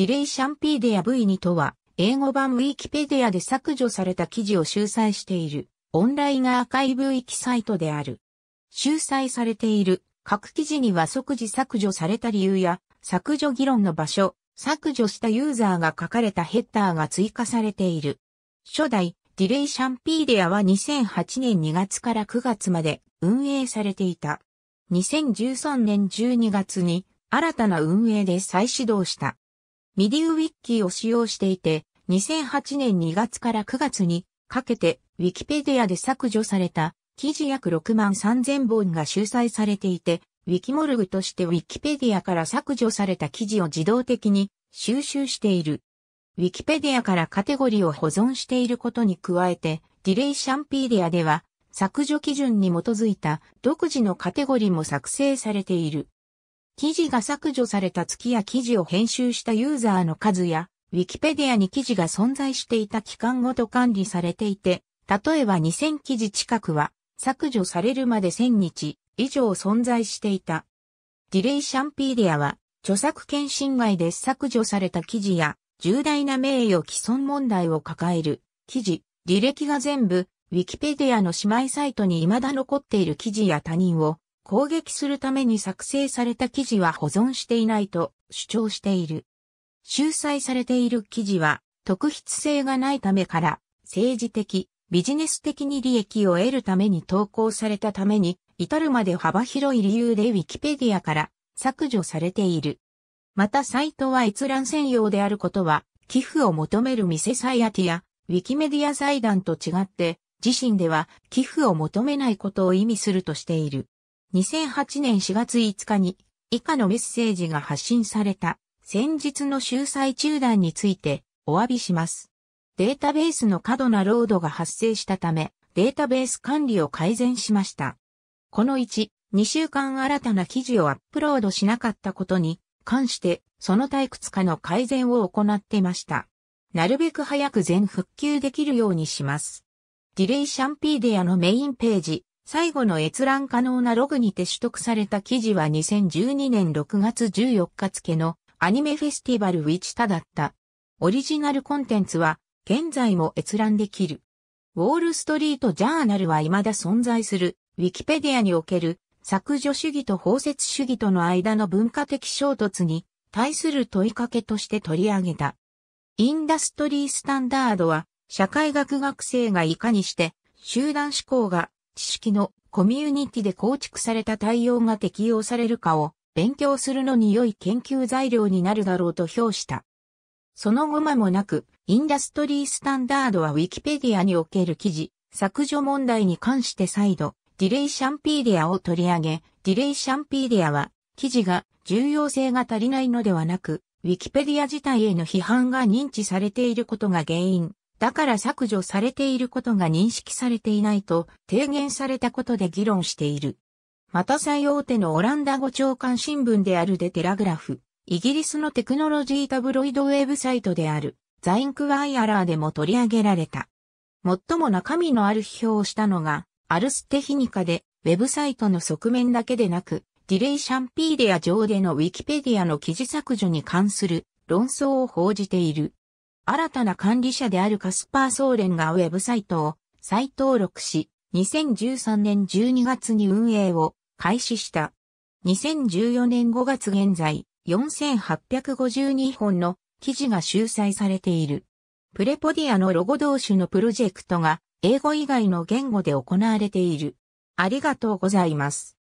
ディレイシャンピーデア V2 とは、英語版ウィキペディアで削除された記事を集載している、オンラインアーカイブ域サイトである。集載されている各記事には即時削除された理由や、削除議論の場所、削除したユーザーが書かれたヘッダーが追加されている。初代、ディレイシャンピーデアは2008年2月から9月まで運営されていた。2013年12月に新たな運営で再始動した。ミディウィッキーを使用していて、2008年2月から9月にかけて、ウィキペディアで削除された記事約6万3000本が収載されていて、ウィキモルグとしてウィキペディアから削除された記事を自動的に収集している。ウィキペディアからカテゴリーを保存していることに加えて、ディレイシャンピーディアでは削除基準に基づいた独自のカテゴリーも作成されている。記事が削除された月や記事を編集したユーザーの数や、ウィキペディアに記事が存在していた期間ごと管理されていて、例えば2000記事近くは削除されるまで1000日以上存在していた。ディレイシャンピーディアは著作権侵害で削除された記事や重大な名誉毀損問題を抱える記事、履歴が全部 Wikipedia の姉妹サイトに未だ残っている記事や他人を攻撃するために作成された記事は保存していないと主張している。収載されている記事は特筆性がないためから政治的、ビジネス的に利益を得るために投稿されたために至るまで幅広い理由で Wikipedia から削除されている。またサイトは閲覧専用であることは寄付を求めるミセサイアティやウィキメディア財団と違って自身では寄付を求めないことを意味するとしている。2008年4月5日に以下のメッセージが発信された先日の秀載中断についてお詫びします。データベースの過度なロードが発生したためデータベース管理を改善しました。この1、2週間新たな記事をアップロードしなかったことに関してその退屈化かの改善を行っていました。なるべく早く全復旧できるようにします。ディレイシャンピーディアのメインページ、最後の閲覧可能なログにて取得された記事は2012年6月14日付のアニメフェスティバルウィチタだった。オリジナルコンテンツは現在も閲覧できる。ウォールストリートジャーナルは未だ存在するウィキペディアにおける削除主義と包摂主義との間の文化的衝突に対する問いかけとして取り上げた。インダストリースタンダードは社会学学生がいかにして集団思考が知識のコミュニティで構築された対応が適用されるかを勉強するのに良い研究材料になるだろうと評した。その後間もなく、インダストリースタンダードはウィキペディアにおける記事、削除問題に関して再度、ディレイシャンピーディアを取り上げ、ディレイシャンピーディアは、記事が重要性が足りないのではなく、ウィキペディア自体への批判が認知されていることが原因だから削除されていることが認識されていないと提言されたことで議論している。また最大手のオランダ語長官新聞であるデテラグラフ、イギリスのテクノロジータブロイドウェブサイトであるザインクワイアラーでも取り上げられた。最も中身のある批評をしたのが、アルステヒニカで、ウェブサイトの側面だけでなく、ディレイシャンピーディア上でのウィキペディアの記事削除に関する論争を報じている。新たな管理者であるカスパー総連がウェブサイトを再登録し、2013年12月に運営を開始した。2014年5月現在、4852本の記事が収載されている。プレポディアのロゴ同士のプロジェクトが英語以外の言語で行われている。ありがとうございます。